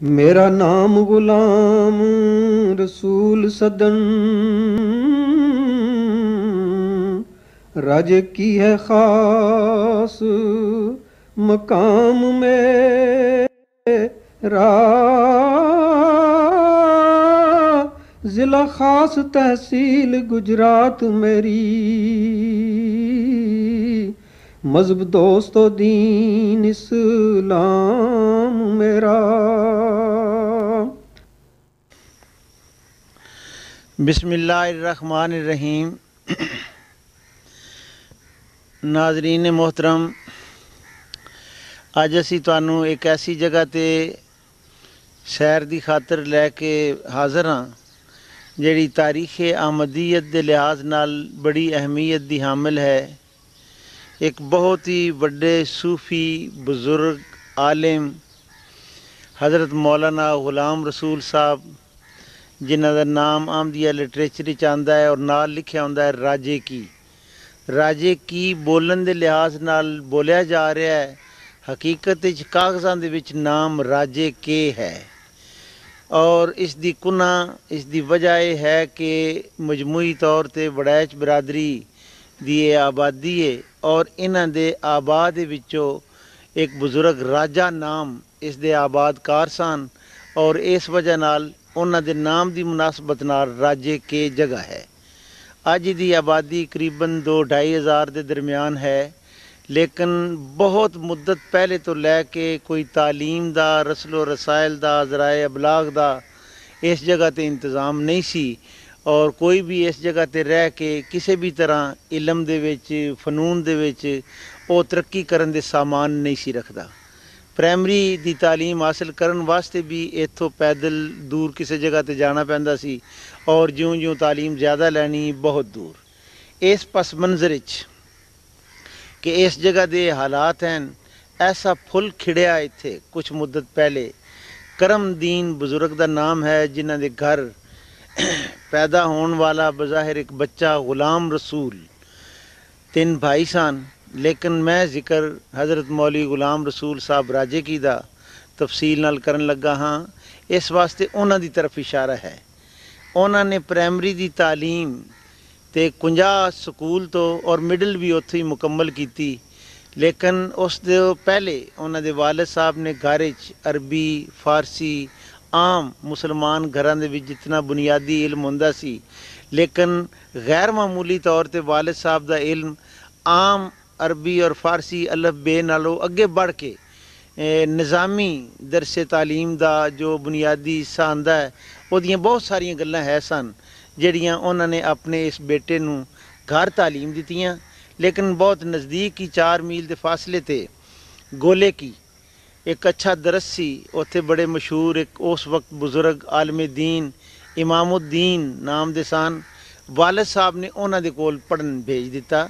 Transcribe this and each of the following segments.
میرا نام غلام رسول صدن کی ہے خاص مقام میں را ضلع خاص تحصیل گجرات میری مذہب دوست و دین اسلام میرا بسم اللہ الرحمن الرحیم ناظرین محترم اج اِسی توں ایک ایسی جگہ سے سیر کی خاطر لے کے حاضر ہاں جہی تاریخ آمدیت کے لحاظ نال بڑی اہمیت کی حامل ہے ਇੱਕ ਬਹੁਤ ਹੀ ਵੱਡੇ ਸੂਫੀ ਬਜ਼ੁਰਗ ਆਲਮ حضرت مولانا غلام رسول ਸਾਹਿਬ ਜਿਨ੍ਹਾਂ ਦਾ ਨਾਮ ਆਮਦੀਆ ਲਿਟਰੇਚਰ ਚ ਆਂਦਾ ਹੈ ਔਰ ਨਾਲ ਲਿਖਿਆ ਹੁੰਦਾ ਹੈ ਰਾਜੇ ਕੀ ਰਾਜੇ ਕੀ ਬੋਲਣ ਦੇ ਲਿਹਾਜ਼ ਨਾਲ ਬੋਲਿਆ ਜਾ ਰਿਹਾ ਹੈ ਹਕੀਕਤ ਵਿੱਚ ਕਾਗਜ਼ਾਂ ਦੇ ਵਿੱਚ ਨਾਮ ਰਾਜੇ ਕੇ ਹੈ ਔਰ ਇਸ ਦੀ ਕੁਨਾ ਇਸ ਦੀ ਵਜ੍ਹਾ ਇਹ ਹੈ ਕਿ ਮਜਮੂਈ ਤੌਰ ਤੇ ਵੜੈਚ ਬਰਾਦਰੀ ਦੀ ਇਹ ਆਬਾਦੀ ਹੈ ਔਰ ਇਹਨਾਂ ਦੇ ਆਬਾਦ ਵਿੱਚੋਂ ਇੱਕ ਬਜ਼ੁਰਗ ਰਾਜਾ ਨਾਮ ਇਸ ਦੇ ਆਬਾਦਕਾਰ ਸਨ ਔਰ ਇਸ ਵਜ੍ਹਾ ਨਾਲ ਉਹਨਾਂ ਦੇ ਨਾਮ ਦੀ ਮناسبت ਨਾਲ ਰਾਜੇ ਕੇ ਜਗ੍ਹਾ ਹੈ ਅੱਜ ਦੀ ਆਬਾਦੀ ਕਰੀਬਨ 2 ਹਜ਼ਾਰ ਦੇ ਦਰਮਿਆਨ ਹੈ ਲੇਕਿਨ ਬਹੁਤ ਮੁੱਦਤ ਪਹਿਲੇ ਤੋਂ ਲੈ ਕੇ ਕੋਈ تعلیم ਦਾ ਰਸਲੋ ਰਸਾਇਲ ਦਾ ਜ਼ਰਾਏ ਅਬਲਾਗ ਦਾ ਇਸ ਜਗ੍ਹਾ ਤੇ ਇੰਤਜ਼ਾਮ ਨਹੀਂ ਸੀ ਔਰ ਕੋਈ ਵੀ ਇਸ ਜਗ੍ਹਾ ਤੇ ਰਹਿ ਕੇ ਕਿਸੇ ਵੀ ਤਰ੍ਹਾਂ ਇਲਮ ਦੇ ਵਿੱਚ ਫਨੂਨ ਦੇ ਵਿੱਚ ਉਹ ਤਰੱਕੀ ਕਰਨ ਦੇ ਸਾਮਾਨ ਨਹੀਂ ਸੀ ਰੱਖਦਾ ਪ੍ਰਾਇਮਰੀ ਦੀ تعلیم ਹਾਸਲ ਕਰਨ ਵਾਸਤੇ ਵੀ ਇੱਥੋਂ ਪੈਦਲ ਦੂਰ ਕਿਸੇ ਜਗ੍ਹਾ ਤੇ ਜਾਣਾ ਪੈਂਦਾ ਸੀ ਔਰ ਜਿਉਂ-ਜਿਉਂ تعلیم ਜ਼ਿਆਦਾ ਲੈਣੀ ਬਹੁਤ ਦੂਰ ਇਸ ਪਸ ਮੰਜ਼ਰ ਵਿੱਚ ਕਿ ਇਸ ਜਗ੍ਹਾ ਦੇ ਹਾਲਾਤ ਹਨ ਐਸਾ ਫੁੱਲ ਖਿੜਿਆ ਇੱਥੇ ਕੁਝ ਮੁੱਦਤ ਪਹਿਲੇ ਕਰਮਦੀਨ ਬਜ਼ੁਰਗ ਦਾ ਨਾਮ ਹੈ ਜਿਨ੍ਹਾਂ ਦੇ ਘਰ ਪੈਦਾ ਹੋਣ ਵਾਲਾ ਬਜ਼ਾਹਿਰ ਇੱਕ ਬੱਚਾ ਗੁਲਾਮ ਰਸੂਲ ਤਿੰਨ ਭਾਈ ਸਨ ਲੇਕਿਨ ਮੈਂ ਜ਼ਿਕਰ حضرت ਮੌਲੀ ਗੁਲਾਮ ਰਸੂਲ ਸਾਹਿਬ ਰਾਜੇ ਕੀ ਦਾ ਤਫਸੀਲ ਨਾਲ ਕਰਨ ਲੱਗਾ ਹਾਂ ਇਸ ਵਾਸਤੇ ਉਹਨਾਂ ਦੀ ਤਰਫ ਇਸ਼ਾਰਾ ਹੈ ਉਹਨਾਂ ਨੇ ਪ੍ਰਾਇਮਰੀ ਦੀ تعلیم ਤੇ ਕੁੰਜਾ ਸਕੂਲ ਤੋਂ ਔਰ ਮਿਡਲ ਵੀ ਉੱਥੇ ਹੀ ਮੁਕੰਮਲ ਕੀਤੀ ਲੇਕਿਨ ਉਸ ਦੇ ਪਹਿਲੇ ਉਹਨਾਂ ਦੇ ਵਾਲਿਦ ਸਾਹਿਬ ਨੇ ਘਰ ਵਿੱਚ ਅਰਬੀ ਫਾਰਸੀ ਆਮ ਮੁਸਲਮਾਨ ਘਰਾਂ ਦੇ ਵਿੱਚ ਜਿੰਨਾ ਬੁਨਿਆਦੀ ਇਲਮ ਹੁੰਦਾ ਸੀ ਲੇਕਿਨ ਗੈਰ ਮਾਮੂਲੀ ਤੌਰ ਤੇ ਵਾਲਿਦ ਸਾਹਿਬ ਦਾ ਇਲਮ ਆਮ ਅਰਬੀ ਔਰ ਫਾਰਸੀ ਅਲਫ ਬੇ ਨਾਲੋਂ ਅੱਗੇ ਵੱਧ ਕੇ ਨਿਜ਼ਾਮੀ ਦਰਸੇ تعلیم ਦਾ ਜੋ ਬੁਨਿਆਦੀ ਹਿੱਸਾ ਹੈ ਉਹਦੀਆਂ ਬਹੁਤ ਸਾਰੀਆਂ ਗੱਲਾਂ ਹੈ ਸਨ ਜਿਹੜੀਆਂ ਉਹਨਾਂ ਨੇ ਆਪਣੇ ਇਸ ਬੇਟੇ ਨੂੰ ਘਰ تعلیم ਦਿੱਤੀਆਂ ਲੇਕਿਨ ਬਹੁਤ ਨਜ਼ਦੀਕ ਹੀ 4 ਮੀਲ ਦੇ ਫਾਸਲੇ ਤੇ ਗੋਲੇ ਕੀ ਇੱਕ ਅੱਛਾ ਦਰਸ ਸੀ ਉੱਥੇ ਬੜੇ ਮਸ਼ਹੂਰ ਇੱਕ ਉਸ ਵਕਤ ਬਜ਼ੁਰਗ ਆਲਮੀ ਦੀਨ ਇਮਾਮੁਦੀਨ ਨਾਮ ਦੇ ਸਨ ਵਾਲਦ ਸਾਹਿਬ ਨੇ ਉਹਨਾਂ ਦੇ ਕੋਲ ਪੜਨ ਭੇਜ ਦਿੱਤਾ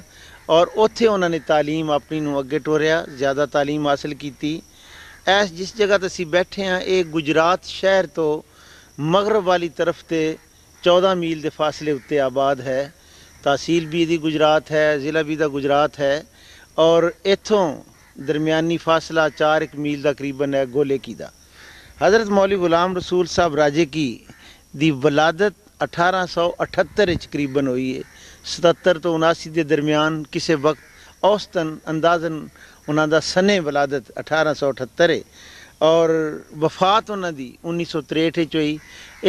ਔਰ ਉੱਥੇ ਉਹਨਾਂ ਨੇ تعلیم ਆਪਣੀ ਨੂੰ ਅੱਗੇ ਟੋਰਿਆ ਜ਼ਿਆਦਾ تعلیم ਹਾਸਲ ਕੀਤੀ ਐਸ ਜਿਸ ਜਗ੍ਹਾ ਤੇ ਅਸੀਂ ਬੈਠੇ ਆ ਇਹ ਗੁਜਰਾਤ ਸ਼ਹਿਰ ਤੋਂ ਮਗਰਬ ਵਾਲੀ ਤਰਫ ਤੇ 14 ਮੀਲ ਦੇ ਫਾਸਲੇ ਉੱਤੇ ਆਬਾਦ ਹੈ ਤਹਿਸੀਲ ਵੀ ਦੀ ਗੁਜਰਾਤ ਹੈ ਜ਼ਿਲ੍ਹਾ ਵੀ ਦਾ ਗੁਜਰਾਤ ਹੈ ਔਰ ਇਥੋਂ درمیانی فاصلہ چار ایک میل دا قریباً ہے گولے کی دا حضرت مولی غلام رسول صاحب راجے کی دی ولادت اٹھارہ سو اٹھتر اس قریب ہوئی ہے ستتر تو اناسی دے درمیان کسے وقت اوسطن اندازن دا سنے ولادت اٹھارہ سو اٹھتر ہے اور وفات دی انیس سو تریٹھ اچھ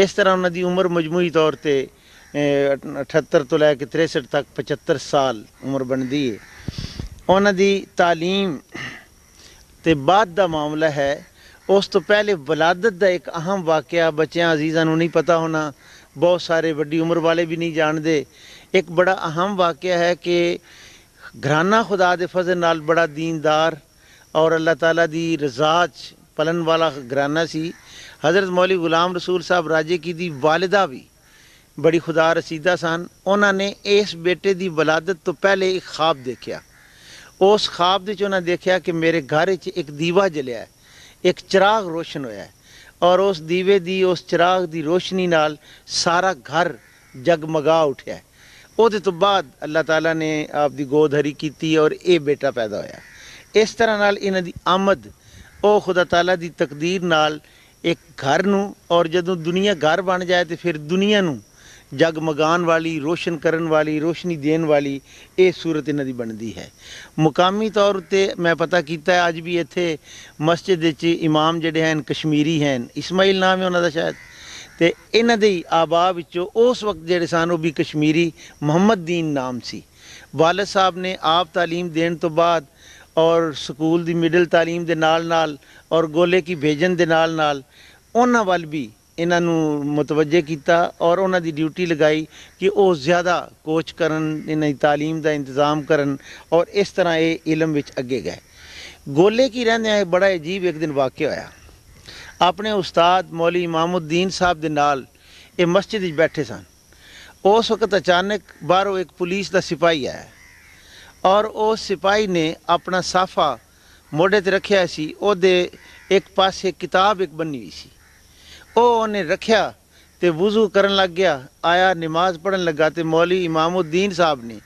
اس طرح دی عمر مجموعی طور تے اٹھتر تو لے کے تریسٹھ تک پچہتر سال عمر بنتی ہے اندی تعلیم تو بعد کا معاملہ ہے اس تو پہلے ولادت کا ایک اہم واقعہ بچیاں عزیزاں نہیں پتا ہونا بہت سارے ویڈیم والے بھی نہیں جانتے ایک بڑا اہم واقعہ ہے کہ گھرانہ خدا دے فضل نال بڑا دیندار اور اللہ تعالیٰ کی رزاج پلن والا گھرانہ سی حضرت مولی غلام رسول صاحب راجے کی دی والدہ بھی بڑی خدا رسیدہ سن انہوں نے اس بیٹے دی ولادت تو پہلے ایک خواب دیکھا ਉਸ ਖਾਬ ਦੇ ਚ ਉਹਨਾਂ ਦੇਖਿਆ ਕਿ ਮੇਰੇ ਘਰ 'ਚ ਇੱਕ ਦੀਵਾ ਜਲਿਆ ਹੈ ਇੱਕ ਚਿਰਾਗ ਰੋਸ਼ਨ ਹੋਇਆ ਹੈ ਔਰ ਉਸ ਦੀਵੇ ਦੀ ਉਸ ਚਿਰਾਗ ਦੀ ਰੋਸ਼ਨੀ ਨਾਲ ਸਾਰਾ ਘਰ ਜਗਮਗਾ ਉਠਿਆ ਉਹਦੇ ਤੋਂ ਬਾਅਦ ਅੱਲਾਹ ਤਾਲਾ ਨੇ ਆਪ ਦੀ ਗੋਦ ਹਰੀ ਕੀਤੀ ਔਰ ਇਹ ਬੇਟਾ ਪੈਦਾ ਹੋਇਆ ਇਸ ਤਰ੍ਹਾਂ ਨਾਲ ਇਹਨਾਂ ਦੀ ਆਮਦ ਉਹ ਖੁਦਾ ਤਾਲਾ ਦੀ ਤਕਦੀਰ ਨਾਲ ਇੱਕ ਘਰ ਨੂੰ ਔਰ ਜਦੋਂ ਦੁਨੀਆ ਘਰ ਬਣ ਜਾਏ ਤੇ ਫਿਰ ਦੁਨੀਆ ਨੂੰ ਜਗਮਗਾਨ ਵਾਲੀ ਰੋਸ਼ਨ ਕਰਨ ਵਾਲੀ ਰੋਸ਼ਨੀ ਦੇਣ ਵਾਲੀ ਇਹ ਸੂਰਤ ਇਹਨਾਂ ਦੀ ਬਣਦੀ ਹੈ ਮੁਕਾਮੀ ਤੌਰ ਤੇ ਮੈਂ ਪਤਾ ਕੀਤਾ ਅੱਜ ਵੀ ਇੱਥੇ ਮਸਜਿਦ ਵਿੱਚ ਇਮਾਮ ਜਿਹੜੇ ਹਨ ਕਸ਼ਮੀਰੀ ਹਨ ਇਸਮਾਇਲ ਨਾਮ ਹੈ ਉਹਨਾਂ ਦਾ ਸ਼ਾਇਦ ਤੇ ਇਹਨਾਂ ਦੇ ਆਬਾ ਵਿੱਚੋਂ ਉਸ ਵਕਤ ਜਿਹੜੇ ਸਨ ਉਹ ਵੀ ਕਸ਼ਮੀਰੀ ਮੁਹੰਮਦ ਦੀਨ ਨਾਮ ਸੀ ਵਾਲਦ ਸਾਹਿਬ ਨੇ ਆਪ تعلیم ਦੇਣ ਤੋਂ ਬਾਅਦ ਔਰ ਸਕੂਲ ਦੀ ਮਿਡਲ تعلیم ਦੇ ਨਾਲ ਨਾਲ ਔਰ ਗੋਲੇ ਕੀ ਭੇਜਣ ਦੇ ਨਾਲ ਨਾਲ ਉਹਨਾਂ ਵੱਲ ਵੀ ਇਹਨਾਂ ਨੂੰ ਮਤਵਜੇ ਕੀਤਾ ਔਰ ਉਹਨਾਂ ਦੀ ਡਿਊਟੀ ਲਗਾਈ ਕਿ ਉਹ ਜ਼ਿਆਦਾ ਕੋਚ ਕਰਨ ਇਹਨਾਂ ਦੀ تعلیم ਦਾ ਇੰਤਜ਼ਾਮ ਕਰਨ ਔਰ ਇਸ ਤਰ੍ਹਾਂ ਇਹ ਇਲਮ ਵਿੱਚ ਅੱਗੇ ਗਏ ਗੋਲੇ ਕੀ ਰਹਿੰਦੇ ਆ ਬੜਾ ਅਜੀਬ ਇੱਕ ਦਿਨ ਵਾਕਿਆ ਹੋਇਆ ਆਪਣੇ ਉਸਤਾਦ ਮੌਲੀ ਇਮਾਮੁਦੀਨ ਸਾਹਿਬ ਦੇ ਨਾਲ ਇਹ ਮਸਜਿਦ ਵਿੱਚ ਬੈਠੇ ਸਨ ਉਸ ਵਕਤ ਅਚਾਨਕ ਬਾਹਰੋਂ ਇੱਕ ਪੁਲਿਸ ਦਾ ਸਿਪਾਹੀ ਆਇਆ ਔਰ ਉਹ ਸਿਪਾਹੀ ਨੇ ਆਪਣਾ ਸਾਫਾ ਮੋਢੇ ਤੇ ਰੱਖਿਆ ਸੀ ਉਹਦੇ ਇੱਕ ਪਾਸੇ ਕਿਤਾਬ ਇੱਕ ਬੰਨੀ ਹੋਈ ਸੀ ਉਹ ਉਹਨੇ ਰੱਖਿਆ ਤੇ ਵੁਜ਼ੂ ਕਰਨ ਲੱਗ ਗਿਆ ਆਇਆ ਨਮਾਜ਼ ਪੜਨ ਲੱਗਾ ਤੇ ਮੌਲੀ ਇਮਾਮਉਦੀਨ ਸਾਹਿਬ ਨੇ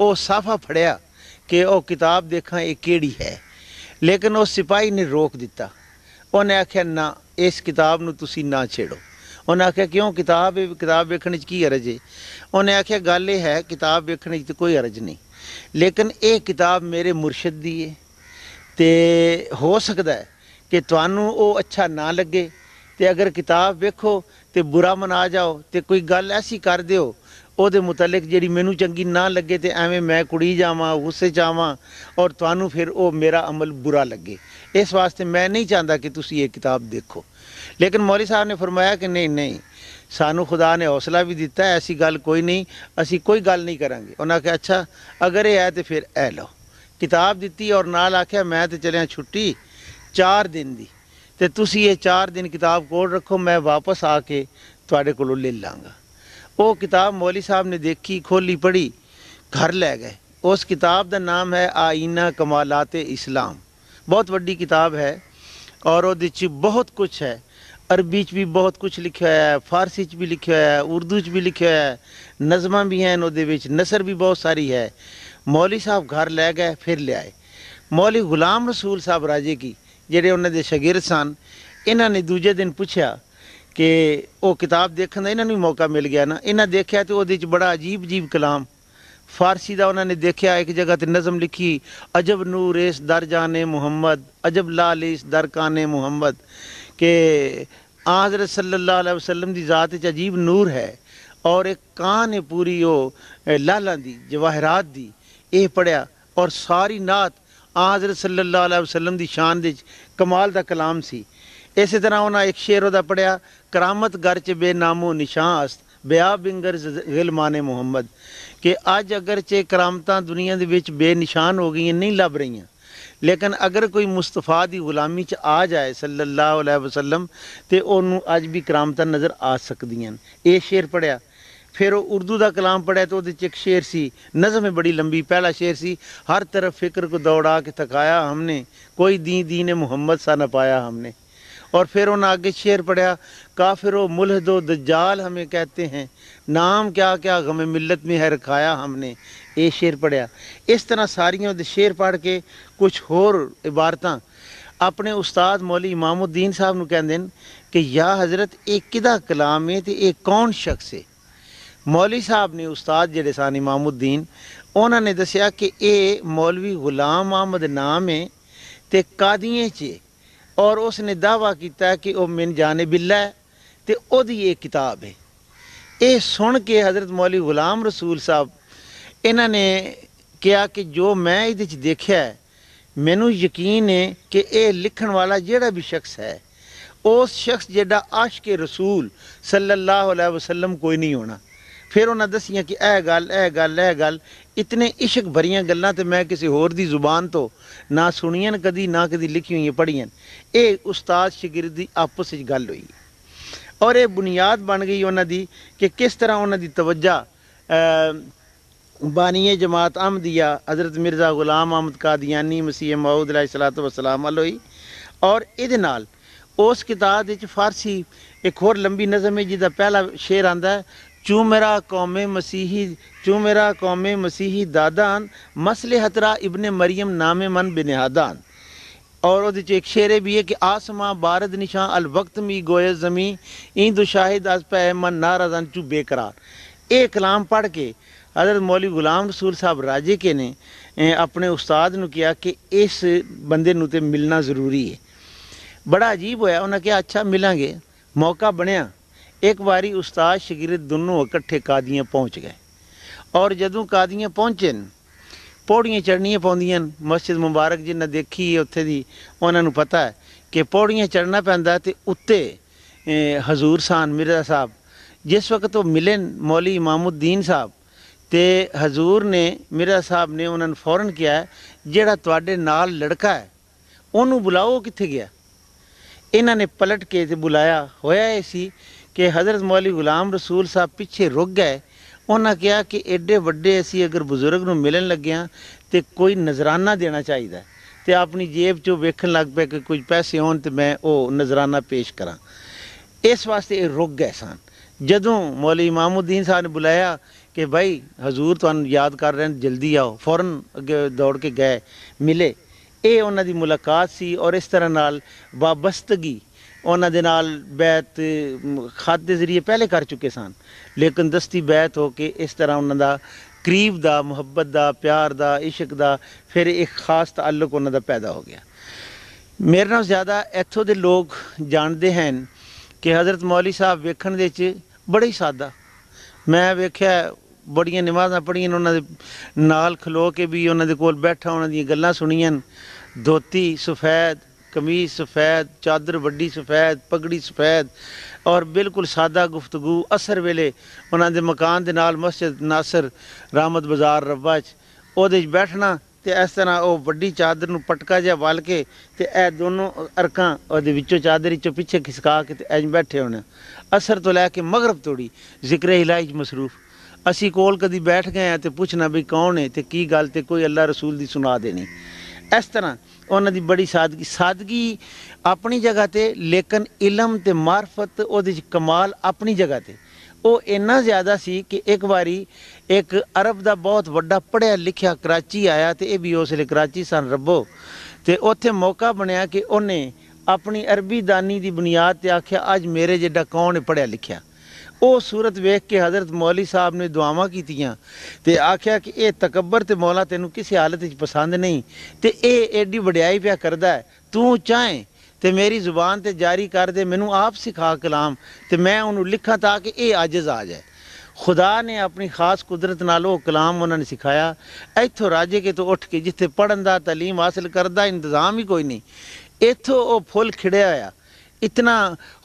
ਉਹ ਸਾਫਾ ਫੜਿਆ ਕਿ ਉਹ ਕਿਤਾਬ ਦੇਖਾਂ ਇਹ ਕਿਹੜੀ ਹੈ ਲੇਕਿਨ ਉਹ ਸਿਪਾਈ ਨੇ ਰੋਕ ਦਿੱਤਾ ਉਹਨੇ ਆਖਿਆ ਨਾ ਇਸ ਕਿਤਾਬ ਨੂੰ ਤੁਸੀਂ ਨਾ ਛੇੜੋ ਉਹਨੇ ਆਖਿਆ ਕਿਉਂ ਕਿਤਾਬ ਇਹ ਕਿਤਾਬ ਵੇਖਣ ਵਿੱਚ ਕੀ ਅਰਜ ਹੈ ਉਹਨੇ ਆਖਿਆ ਗੱਲ ਇਹ ਹੈ ਕਿਤਾਬ ਵੇਖਣ ਵਿੱਚ ਕੋਈ ਅਰਜ ਨਹੀਂ ਲੇਕਿਨ ਇਹ ਕਿਤਾਬ ਮੇਰੇ ਮੁਰਸ਼ਿਦ ਦੀ ਹੈ ਤੇ ਹੋ ਸਕਦਾ ਹੈ ਕਿ ਤੁਹਾਨੂੰ ਉਹ ਅੱਛਾ ਨਾ ਲੱਗੇ ਤੇ ਅਗਰ ਕਿਤਾਬ ਵੇਖੋ ਤੇ ਬੁਰਾ ਮਨਾ ਜਾਓ ਤੇ ਕੋਈ ਗੱਲ ਐਸੀ ਕਰ ਦਿਓ ਉਹਦੇ ਮੁਤਲਕ ਜਿਹੜੀ ਮੈਨੂੰ ਚੰਗੀ ਨਾ ਲੱਗੇ ਤੇ ਐਵੇਂ ਮੈਂ ਕੁੜੀ ਜਾਵਾਂ ਗੁੱਸੇ ਜਾਵਾਂ ਔਰ ਤੁਹਾਨੂੰ ਫਿਰ ਉਹ ਮੇਰਾ ਅਮਲ ਬੁਰਾ ਲੱਗੇ ਇਸ ਵਾਸਤੇ ਮੈਂ ਨਹੀਂ ਚਾਹੁੰਦਾ ਕਿ ਤੁਸੀਂ ਇਹ ਕਿਤਾਬ ਦੇਖੋ ਲੇਕਿਨ ਮੌਲੀ ਸਾਹਿਬ ਨੇ ਫਰਮਾਇਆ ਕਿ ਨਹੀਂ ਨਹੀਂ ਸਾਨੂੰ ਖੁਦਾ ਨੇ ਹੌਸਲਾ ਵੀ ਦਿੱਤਾ ਐਸੀ ਗੱਲ ਕੋਈ ਨਹੀਂ ਅਸੀਂ ਕੋਈ ਗੱਲ ਨਹੀਂ ਕਰਾਂਗੇ ਉਹਨਾਂ ਕਿ ਅੱਛਾ ਅਗਰ ਇਹ ਹੈ ਤੇ ਫਿਰ ਐ ਲਓ ਕਿਤਾਬ ਦਿੱਤੀ ਔਰ ਨਾਲ ਆਖਿਆ ਮੈਂ ਤੇ ਚਲਿਆ ਛੁੱਟੀ 4 ਦਿਨ ਦੀ ਤੇ ਤੁਸੀਂ ਇਹ 4 ਦਿਨ ਕਿਤਾਬ ਕੋਲ ਰੱਖੋ ਮੈਂ ਵਾਪਸ ਆ ਕੇ ਤੁਹਾਡੇ ਕੋਲੋਂ ਲੈ ਲਾਂਗਾ ਉਹ ਕਿਤਾਬ ਮੌਲੀ ਸਾਹਿਬ ਨੇ ਦੇਖੀ ਖੋਲੀ ਪੜ੍ਹੀ ਘਰ ਲੈ ਗਏ ਉਸ ਕਿਤਾਬ ਦਾ ਨਾਮ ਹੈ ਆਇਨਾ ਕਮਾਲਾਤ ਇਸਲਾਮ ਬਹੁਤ ਵੱਡੀ ਕਿਤਾਬ ਹੈ ਔਰ ਉਹਦੇ ਵਿੱਚ ਬਹੁਤ ਕੁਝ ਹੈ ਅਰਬੀ 'ਚ ਵੀ ਬਹੁਤ ਕੁਝ ਲਿਖਿਆ ਹੋਇਆ ਹੈ ਫਾਰਸੀ 'ਚ ਵੀ ਲਿਖਿਆ ਹੋਇਆ ਹੈ ਉਰਦੂ 'ਚ ਵੀ ਲਿਖਿਆ ਹੋਇਆ ਹੈ ਨਜ਼ਮਾਂ ਵੀ ਹਨ ਉਹਦੇ ਵਿੱਚ ਨਸਰ ਵੀ ਬਹੁਤ ਸਾਰੀ ਹੈ ਮੌਲੀ ਸਾਹਿਬ ਘਰ ਲੈ ਗਏ ਫਿਰ ਲਿਆਏ ਮੌਲੀ ਗੁਲਾਮ ਰਸੂਲ ਸਾਹਿਬ ਰਾਜੇ ਕੀ ਜਿਹੜੇ ਉਹਨਾਂ ਦੇ ਸ਼ਾਗਿਰਦ ਸਨ ਇਹਨਾਂ ਨੇ ਦੂਜੇ ਦਿਨ ਪੁੱਛਿਆ ਕਿ ਉਹ ਕਿਤਾਬ ਦੇਖਣ ਦਾ ਇਹਨਾਂ ਨੂੰ ਮੌਕਾ ਮਿਲ ਗਿਆ ਨਾ ਇਹਨਾਂ ਦੇਖਿਆ ਤੇ ਉਹਦੇ ਵਿੱਚ ਬੜਾ ਅਜੀਬ ਜੀਬ ਕਲਾਮ ਫਾਰਸੀ ਦਾ ਉਹਨਾਂ ਨੇ ਦੇਖਿਆ ਇੱਕ ਜਗ੍ਹਾ ਤੇ ਨਜ਼ਮ ਲਿਖੀ ਅਜਬ ਨੂਰ ਇਸ ਦਰਜਾਨੇ ਮੁਹੰਮਦ ਅਜਬ ਲਾਲ ਇਸ ਦਰਕਾਨੇ ਮੁਹੰਮਦ ਕਿ ਆਜ਼ਰ ਸੱਲੱਲਾਹੁ ਅਲੈਹਿ ਵਸੱਲਮ ਦੀ ਜ਼ਾਤ ਵਿੱਚ ਅਜੀਬ ਨੂਰ ਹੈ ਔਰ ਇੱਕ ਕਾਂ ਨੇ ਪੂਰੀ ਉਹ ਲਾਲਾਂ ਦੀ ਜਵਾਹਰਾਤ ਦੀ ਇਹ ਪੜਿਆ ਔਰ ਸਾਰੀ ਨਾਤ ਹਜ਼ਰਤ ਸੱਲੱਲਾਹੁ ਅਲੈਹਿ ਵਸੱਲਮ ਦੀ ਸ਼ਾਨ ਦੇ ਕਮਾਲ ਦਾ ਕਲਾਮ ਸੀ ਇਸੇ ਤਰ੍ਹਾਂ ਉਹਨਾਂ ਇੱਕ ਸ਼ੇਰ ਉਹਦਾ ਪੜਿਆ ਕਰਾਮਤ ਗਰ ਚ ਬੇਨਾਮੋ ਅਸ ਬਿਆ ਬਿੰਗਰ ਗਿਲਮਾਨੇ ਮੁਹੰਮਦ ਕਿ ਅੱਜ ਅਗਰ ਚੇ ਕਰਾਮਤਾਂ ਦੁਨੀਆ ਦੇ ਵਿੱਚ ਬੇਨਿਸ਼ਾਨ ਹੋ ਗਈਆਂ ਨਹੀਂ ਲੱਭ ਰਹੀਆਂ ਲੇਕਿਨ ਅਗਰ ਕੋਈ ਮੁਸਤਫਾ ਦੀ ਗੁਲਾਮੀ ਚ ਆ ਜਾਏ ਸੱਲੱਲਾਹੁ ਅਲੈਹਿ ਵਸੱਲਮ ਤੇ ਉਹਨੂੰ ਅੱਜ ਵੀ ਕਰਾਮਤਾਂ ਨਜ਼ਰ ਆ ਸਕਦੀਆਂ ਇਹ ਸ਼ੇਰ ਪੜਿਆ پھر وہ اردو دا کلام پڑھے تو وہ ایک شعر سی نظم بڑی لمبی پہلا شعر سی ہر طرف فکر کو دوڑا کے تھکایا ہم نے کوئی دین دین محمد سا نہ پایا ہم نے اور پھر آگے شعر پڑھا کافر و ملحد و دجال ہمیں کہتے ہیں نام کیا کیا غم ملت میں ہے رکھایا ہم نے یہ شعر پڑھیا اس طرح ساریوں دے شعر پڑھ کے کچھ ہور عبارتاں اپنے استاد مولی امام الدین صاحب نو کہندے کہ یا حضرت یہ کدا کلام ہے تے یہ کون شخص ہے مولو صاحب نے استاد جڑے سن امام دین انہوں نے دسیا کہ یہ مولوی غلام محمد نام ہے کادیئ اور اس نے دعویٰ کیا کہ وہ من جانے بلا ہے تو وہ کتاب ہے یہ سن کے حضرت مولوی غلام رسول صاحب انہوں نے کیا کہ جو میں یہ دیکھا ہے مینو یقین ہے کہ یہ لکھن والا جہا بھی شخص ہے اس شخص جا عاشق رسول صلی اللہ علیہ وسلم کوئی نہیں ہونا پھر انہیں دسیاں کہ یہ گل یہ گل یہ گل اتنے عشق بھریاں گلیں تو میں کسی ہور زبان تو نہ سنیا کدی نہ کدی لکھی ہوئی پڑھیں یہ استاد شگیر آپس گل ہوئی اور یہ بنیاد بن گئی انہوں کی کہ کس طرح انہوں کی توجہ بانی جماعت احمدیا حضرت مرزا غلام احمد قادیانی مسیح ماؤد علیہ اللہ وسلام والی اور یہ کتاب فارسی ایک ہومی نظم ہے جا جی پہلا شعر آتا ہے چوں میرا قوم مسیحی چوں میرا قوم مسیحی دادان مسلح حترا ابن مریم نام من بنہادان اور وہ شعر یہ بھی ہے کہ آسماں بارد نشاں الوقت می گوی زمیں این دو شاہد پہ من چو بے قرار ایک کلام پڑھ کے حضرت مولوی غلام رسول صاحب راجے کے نے اپنے استاد نو کیا کہ اس بندے نو تے ملنا ضروری ہے بڑا عجیب ہویا انہاں کہا اچھا ملیں گے موقع بنیا ਇੱਕ ਵਾਰੀ ਉਸਤਾਦ ਸ਼ਾਗਿਰਦ ਦੋਨੋਂ ਇਕੱਠੇ ਕਾਦੀਆਂ ਪਹੁੰਚ ਗਏ ਔਰ ਜਦੋਂ ਕਾਦੀਆਂ ਪਹੁੰਚੇ ਪੌੜੀਆਂ ਚੜ੍ਹਨੀਆਂ ਪਉਂਦੀਆਂ ਮਸਜਿਦ ਮੁਬਾਰਕ ਜਿੰਨਾ ਦੇਖੀ ਹੈ ਉੱਥੇ ਦੀ ਉਹਨਾਂ ਨੂੰ ਪਤਾ ਹੈ ਕਿ ਪੌੜੀਆਂ ਚੜ੍ਹਨਾ ਪੈਂਦਾ ਤੇ ਉੱਤੇ ਹਜ਼ੂਰ ਸਾਨ ਮਿਰਜ਼ਾ ਸਾਹਿਬ ਜਿਸ ਵਕਤ ਉਹ ਮਿਲਨ ਮੌਲੀ ਇਮਾਮੁਦੀਨ ਸਾਹਿਬ ਤੇ ਹਜ਼ੂਰ ਨੇ ਮਿਰਜ਼ਾ ਸਾਹਿਬ ਨੇ ਉਹਨਾਂ ਨੂੰ ਫੌਰਨ ਕਿਹਾ ਜਿਹੜਾ ਤੁਹਾਡੇ ਨਾਲ ਲੜਕਾ ਹੈ ਉਹਨੂੰ ਬੁਲਾਓ ਕਿੱਥੇ ਗਿਆ ਇਹਨਾਂ ਨੇ ਪਲਟ ਕੇ ਤੇ ਬੁਲਾਇਆ ਹੋਇਆ ਸੀ ਕਿ ਹਜ਼ਰਤ ਮੌਲੀ ਗੁਲਾਮ ਰਸੂਲ ਸਾਹਿਬ ਪਿੱਛੇ ਰੁਕ ਗਏ ਉਹਨਾਂ ਕਿਹਾ ਕਿ ਐਡੇ ਵੱਡੇ ਅਸੀਂ ਅਗਰ ਬਜ਼ੁਰਗ ਨੂੰ ਮਿਲਣ ਲੱਗਿਆਂ ਤੇ ਕੋਈ ਨਜ਼ਰਾਨਾ ਦੇਣਾ ਚਾਹੀਦਾ ਤੇ ਆਪਣੀ ਜੇਬ ਚੋਂ ਵੇਖਣ ਲੱਗ ਪਏ ਕਿ ਕੁਝ ਪੈਸੇ ਹੋਣ ਤੇ ਮੈਂ ਉਹ ਨਜ਼ਰਾਨਾ ਪੇਸ਼ ਕਰਾਂ ਇਸ ਵਾਸਤੇ ਇਹ ਰੁਕ ਗਏ ਸਨ ਜਦੋਂ ਮੌਲੀ ਇਮਾਮਉਦੀਨ ਸਾਹਿਬ ਨੇ ਬੁਲਾਇਆ ਕਿ ਭਾਈ ਹਜ਼ੂਰ ਤੁਹਾਨੂੰ ਯਾਦ ਕਰ ਰਹੇ ਨੇ ਜਲਦੀ ਆਓ ਫੌਰਨ ਅੱਗੇ ਦੌੜ ਕੇ ਗਏ ਮਿਲੇ ਇਹ ਉਹਨਾਂ ਦੀ ਮੁਲਾਕਾਤ ਸੀ ਔਰ ਇਸ ਤਰ੍ਹਾਂ ਨਾਲ ਵਾਬਸਤਗੀ ਉਹਨਾਂ ਦੇ ਨਾਲ ਬੈਤ ਖਤ ਦੇ ਜ਼ਰੀਏ ਪਹਿਲੇ ਕਰ ਚੁੱਕੇ ਸਨ ਲੇਕਿਨ ਦਸਤੀ ਬੈਤ ਹੋ ਕੇ ਇਸ ਤਰ੍ਹਾਂ ਉਹਨਾਂ ਦਾ ਕਰੀਬ ਦਾ ਮੁਹੱਬਤ ਦਾ ਪਿਆਰ ਦਾ ਇਸ਼ਕ ਦਾ ਫਿਰ ਇੱਕ ਖਾਸ ਤਾਲੁਕ ਉਹਨਾਂ ਦਾ ਪੈਦਾ ਹੋ ਗਿਆ ਮੇਰੇ ਨਾਲ ਜ਼ਿਆਦਾ ਇੱਥੋਂ ਦੇ ਲੋਕ ਜਾਣਦੇ ਹਨ ਕਿ ਹਜ਼ਰਤ ਮੌਲੀ ਸਾਹਿਬ ਵੇਖਣ ਦੇ ਵਿੱਚ ਬੜੇ ਸਾਦਾ ਮੈਂ ਵੇਖਿਆ ਬੜੀਆਂ ਨਮਾਜ਼ਾਂ ਪੜ੍ਹੀਆਂ ਉਹਨਾਂ ਦੇ ਨਾਲ ਖਲੋ ਕੇ ਵੀ ਉਹਨਾਂ ਦੇ ਕੋਲ ਬੈਠਾ ਉਹਨਾਂ ਦੀਆਂ ਗੱਲਾਂ ਸੁਣੀਆਂ ਧੋਤੀ ਸਫੈਦ ਕਮੀਜ਼ ਸਫੈਦ ਚਾਦਰ ਵੱਡੀ ਸਫੈਦ ਪਗੜੀ ਸਫੈਦ ਔਰ ਬਿਲਕੁਲ ਸਾਦਾ ਗੁਫ਼ਤਗੂ ਅਸਰ ਵੇਲੇ ਉਹਨਾਂ ਦੇ ਮਕਾਨ ਦੇ ਨਾਲ ਮਸਜਿਦ ਨਾਸਰ ਰਾਮਤ ਬਾਜ਼ਾਰ ਰੱਬਾ 'ਚ ਉਹਦੇ ਵਿੱਚ ਬੈਠਣਾ ਤੇ ਇਸ ਤਰ੍ਹਾਂ ਉਹ ਵੱਡੀ ਚਾਦਰ ਨੂੰ ਪਟਕਾ ਜਿਹਾ ਵਲ ਕੇ ਤੇ ਇਹ ਦੋਨੋਂ ਅਰਕਾਂ ਉਹਦੇ ਵਿੱਚੋਂ ਚਾਦਰ ਵਿੱਚੋਂ ਪਿੱਛੇ ਖਿਸਕਾ ਕੇ ਤੇ ਐਂ ਬੈਠੇ ਹੋਣ ਅਸਰ ਤੋਂ ਲੈ ਕੇ ਮਗਰਬ ਤੋੜੀ ਜ਼ਿਕਰ ਇਲਾਹੀ ਮਸਰੂਫ ਅਸੀਂ ਕੋਲ ਕਦੀ ਬੈਠ ਗਏ ਆ ਤੇ ਪੁੱਛਣਾ ਵੀ ਕੌਣ ਹੈ ਤੇ ਕੀ ਗੱਲ ਤੇ ਕੋਈ ਅੱਲਾ ਰਸੂਲ ਦੀ ਸੁਣਾ ਦੇਣੀ ਇਸ ਤਰ੍ਹਾਂ ਉਹਨਾਂ ਦੀ ਬੜੀ ਸਾਦਗੀ ਸਾਦਗੀ ਆਪਣੀ ਜਗ੍ਹਾ ਤੇ ਲੇਕਿਨ ਇਲਮ ਤੇ ਮਾਰਫਤ ਉਹਦੇ ਚ ਕਮਾਲ ਆਪਣੀ ਜਗ੍ਹਾ ਤੇ ਉਹ ਇੰਨਾ ਜ਼ਿਆਦਾ ਸੀ ਕਿ ਇੱਕ ਵਾਰੀ ਇੱਕ ਅਰਬ ਦਾ ਬਹੁਤ ਵੱਡਾ ਪੜਿਆ ਲਿਖਿਆ ਕਰਾਚੀ ਆਇਆ ਤੇ ਇਹ ਵੀ ਉਸ ਲਈ ਕਰਾਚੀ ਸਨ ਰੱਬੋ ਤੇ ਉੱਥੇ ਮੌਕਾ ਬਣਿਆ ਕਿ ਉਹਨੇ ਆਪਣੀ ਅਰਬੀ ਦਾਨੀ ਦੀ ਬੁਨਿਆਦ ਤੇ ਆਖਿਆ ਅੱਜ ਮੇਰੇ ਜਿਹੜਾ ਕੌਣ ਪੜਿਆ ਲਿਖਿਆ ਉਹ ਸੂਰਤ ਵੇਖ ਕੇ ਹਜ਼ਰਤ ਮੌਲੀ ਸਾਹਿਬ ਨੇ ਦੁਆਵਾਂ ਕੀਤੀਆਂ ਤੇ ਆਖਿਆ ਕਿ ਇਹ ਤਕੱਬਰ ਤੇ ਮੌਲਾ ਤੈਨੂੰ ਕਿਸੇ ਹਾਲਤ ਵਿੱਚ ਪਸੰਦ ਨਹੀਂ ਤੇ ਇਹ ਐਡੀ ਵਡਿਆਈ ਪਿਆ ਕਰਦਾ ਹੈ ਤੂੰ ਚਾਹੇ ਤੇ ਮੇਰੀ ਜ਼ੁਬਾਨ ਤੇ ਜਾਰੀ ਕਰ ਦੇ ਮੈਨੂੰ ਆਪ ਸਿਖਾ ਕਲਾਮ ਤੇ ਮੈਂ ਉਹਨੂੰ ਲਿਖਾਂ ਤਾਂ ਕਿ ਇਹ ਆਜਜ਼ ਆ ਜਾਏ ਖੁਦਾ ਨੇ ਆਪਣੀ ਖਾਸ ਕੁਦਰਤ ਨਾਲ ਉਹ ਕਲਾਮ ਉਹਨਾਂ ਨੇ ਸਿਖਾਇਆ ਇੱਥੋਂ ਰਾਜੇ ਕੇ ਤੋਂ ਉੱਠ ਕੇ ਜਿੱਥੇ ਪੜਨ ਦਾ تعلیم ਹਾਸਲ ਕਰਦਾ ਇੰਤਜ਼ਾਮ ਹੀ ਕੋਈ ਨਹੀਂ ਇੱਥੋਂ ਉਹ ਫੁੱਲ ਖਿੜਿਆ ਆ اتنا